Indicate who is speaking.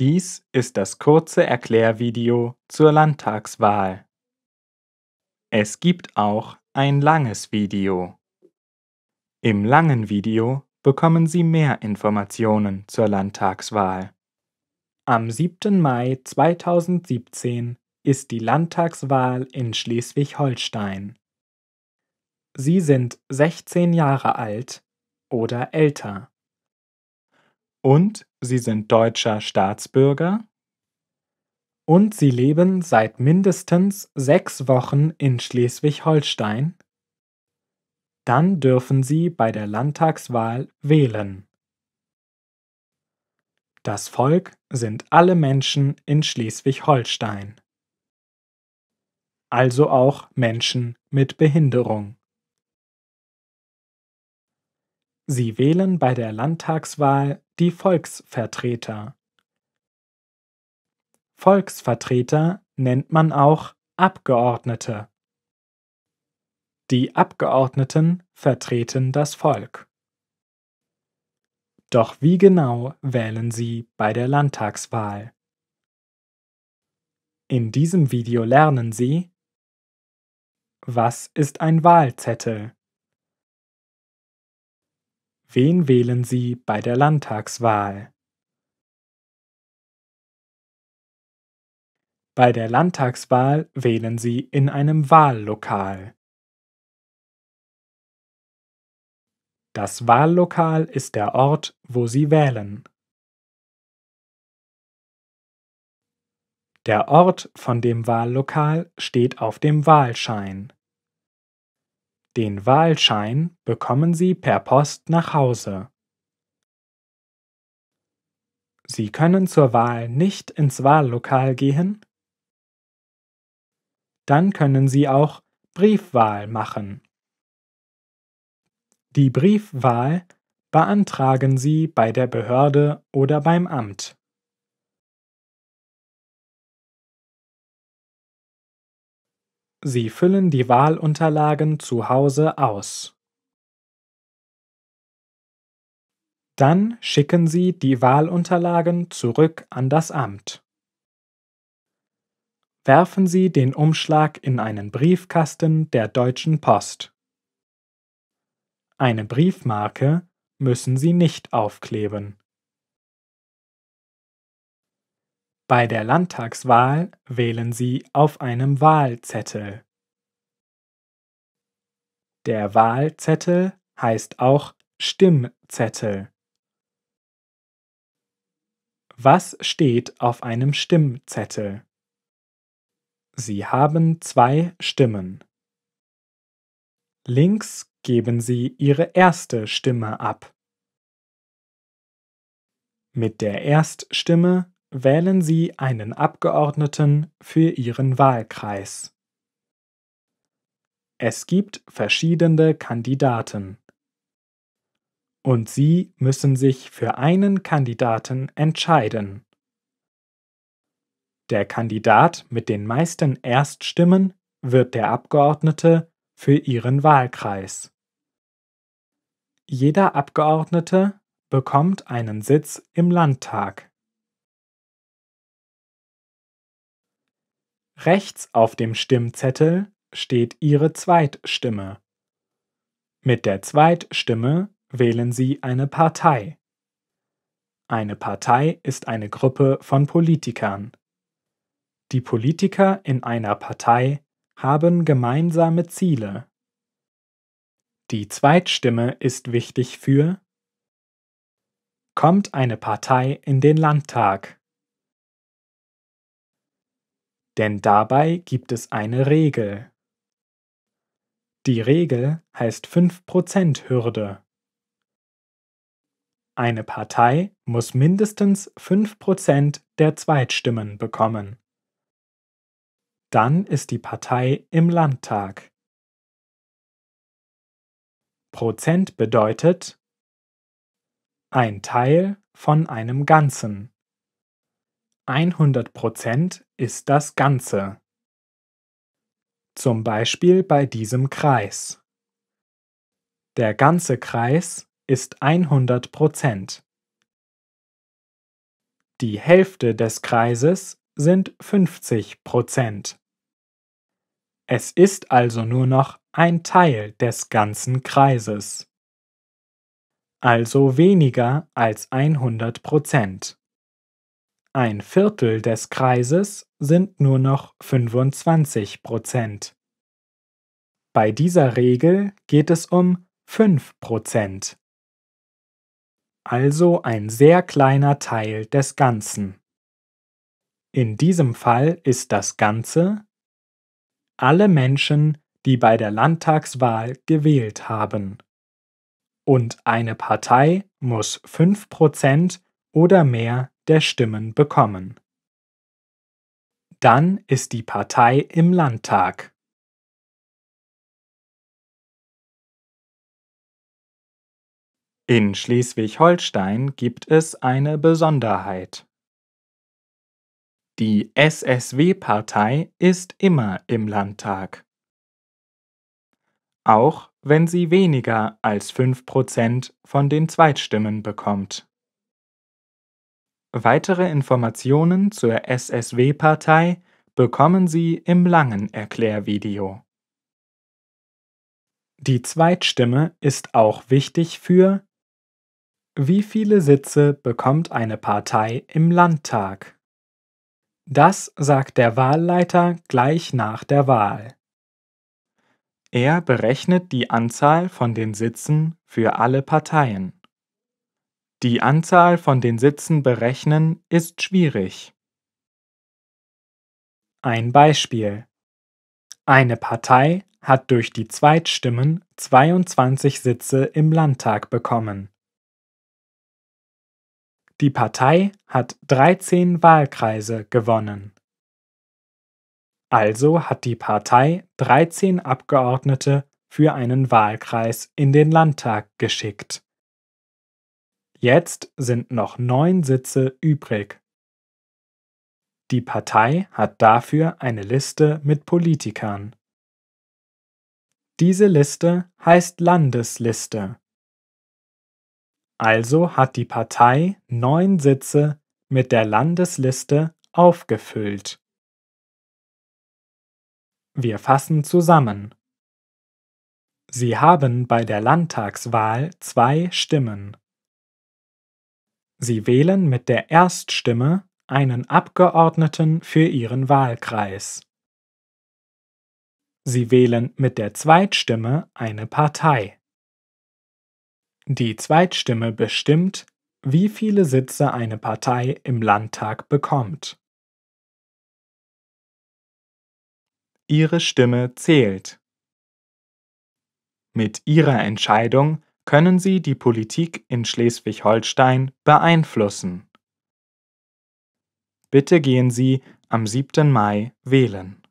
Speaker 1: Dies ist das kurze Erklärvideo zur Landtagswahl. Es gibt auch ein langes Video. Im langen Video bekommen Sie mehr Informationen zur Landtagswahl. Am 7. Mai 2017 ist die Landtagswahl in Schleswig-Holstein. Sie sind 16 Jahre alt oder älter und sie sind deutscher Staatsbürger und sie leben seit mindestens sechs Wochen in Schleswig-Holstein, dann dürfen sie bei der Landtagswahl wählen. Das Volk sind alle Menschen in Schleswig-Holstein, also auch Menschen mit Behinderung. Sie wählen bei der Landtagswahl die Volksvertreter. Volksvertreter nennt man auch Abgeordnete. Die Abgeordneten vertreten das Volk. Doch wie genau wählen Sie bei der Landtagswahl? In diesem Video lernen Sie, was ist ein Wahlzettel? Wen wählen Sie bei der Landtagswahl? Bei der Landtagswahl wählen Sie in einem Wahllokal. Das Wahllokal ist der Ort, wo Sie wählen.
Speaker 2: Der Ort von dem
Speaker 1: Wahllokal steht auf dem Wahlschein. Den Wahlschein bekommen Sie per Post nach Hause. Sie können zur Wahl nicht ins Wahllokal gehen? Dann können Sie auch Briefwahl machen. Die Briefwahl beantragen Sie bei der Behörde
Speaker 2: oder beim Amt. Sie füllen die Wahlunterlagen zu Hause aus. Dann schicken Sie die
Speaker 1: Wahlunterlagen zurück an das Amt. Werfen Sie den Umschlag in einen Briefkasten der Deutschen Post. Eine Briefmarke müssen Sie nicht aufkleben. Bei der Landtagswahl wählen Sie auf einem Wahlzettel. Der Wahlzettel heißt auch Stimmzettel. Was steht auf einem Stimmzettel? Sie haben zwei Stimmen. Links geben Sie Ihre erste Stimme ab. Mit der Erststimme wählen Sie einen Abgeordneten für Ihren Wahlkreis. Es gibt verschiedene Kandidaten. Und Sie müssen sich für einen Kandidaten entscheiden. Der Kandidat mit den meisten Erststimmen wird der Abgeordnete für Ihren Wahlkreis. Jeder Abgeordnete bekommt einen Sitz im Landtag. Rechts auf dem Stimmzettel steht Ihre Zweitstimme. Mit der Zweitstimme wählen Sie eine Partei. Eine Partei ist eine Gruppe von Politikern. Die Politiker in einer Partei haben gemeinsame Ziele. Die Zweitstimme ist wichtig für Kommt eine Partei in den Landtag? denn dabei gibt es eine Regel. Die Regel heißt 5% Hürde. Eine Partei muss mindestens 5% der Zweitstimmen bekommen. Dann ist die Partei im Landtag. Prozent bedeutet ein Teil von einem Ganzen. 100 ist das Ganze. Zum Beispiel bei diesem Kreis. Der ganze Kreis ist 100 Die Hälfte des Kreises sind 50 Es ist also nur noch ein Teil des ganzen Kreises. Also weniger als 100 ein Viertel des Kreises sind nur noch 25 Prozent. Bei dieser Regel geht es um 5 Prozent. Also ein sehr kleiner Teil des Ganzen. In diesem Fall ist das Ganze alle Menschen, die bei der Landtagswahl gewählt haben. Und eine Partei muss 5% oder mehr der Stimmen bekommen. Dann ist die
Speaker 2: Partei im Landtag.
Speaker 1: In Schleswig-Holstein gibt es eine Besonderheit. Die SSW-Partei ist immer im Landtag. Auch wenn sie weniger als 5% von den Zweitstimmen bekommt. Weitere Informationen zur SSW-Partei bekommen Sie im langen Erklärvideo. Die Zweitstimme ist auch wichtig für Wie viele Sitze bekommt eine Partei im Landtag? Das sagt der Wahlleiter gleich nach der Wahl. Er berechnet die Anzahl von den Sitzen für alle Parteien. Die Anzahl von den Sitzen berechnen ist schwierig. Ein Beispiel. Eine Partei hat durch die Zweitstimmen 22 Sitze im Landtag bekommen. Die Partei hat 13 Wahlkreise gewonnen. Also hat die Partei 13 Abgeordnete für einen Wahlkreis in den Landtag geschickt. Jetzt sind noch neun Sitze übrig. Die Partei hat dafür eine Liste mit Politikern. Diese Liste heißt Landesliste. Also hat die Partei neun Sitze mit der Landesliste aufgefüllt. Wir fassen zusammen. Sie haben bei der Landtagswahl zwei Stimmen. Sie wählen mit der Erststimme einen Abgeordneten für ihren Wahlkreis. Sie wählen mit der Zweitstimme eine Partei. Die Zweitstimme bestimmt, wie viele Sitze
Speaker 2: eine Partei im Landtag bekommt.
Speaker 1: Ihre Stimme zählt. Mit Ihrer Entscheidung können sie die Politik in Schleswig-Holstein beeinflussen? Bitte gehen Sie am 7. Mai wählen.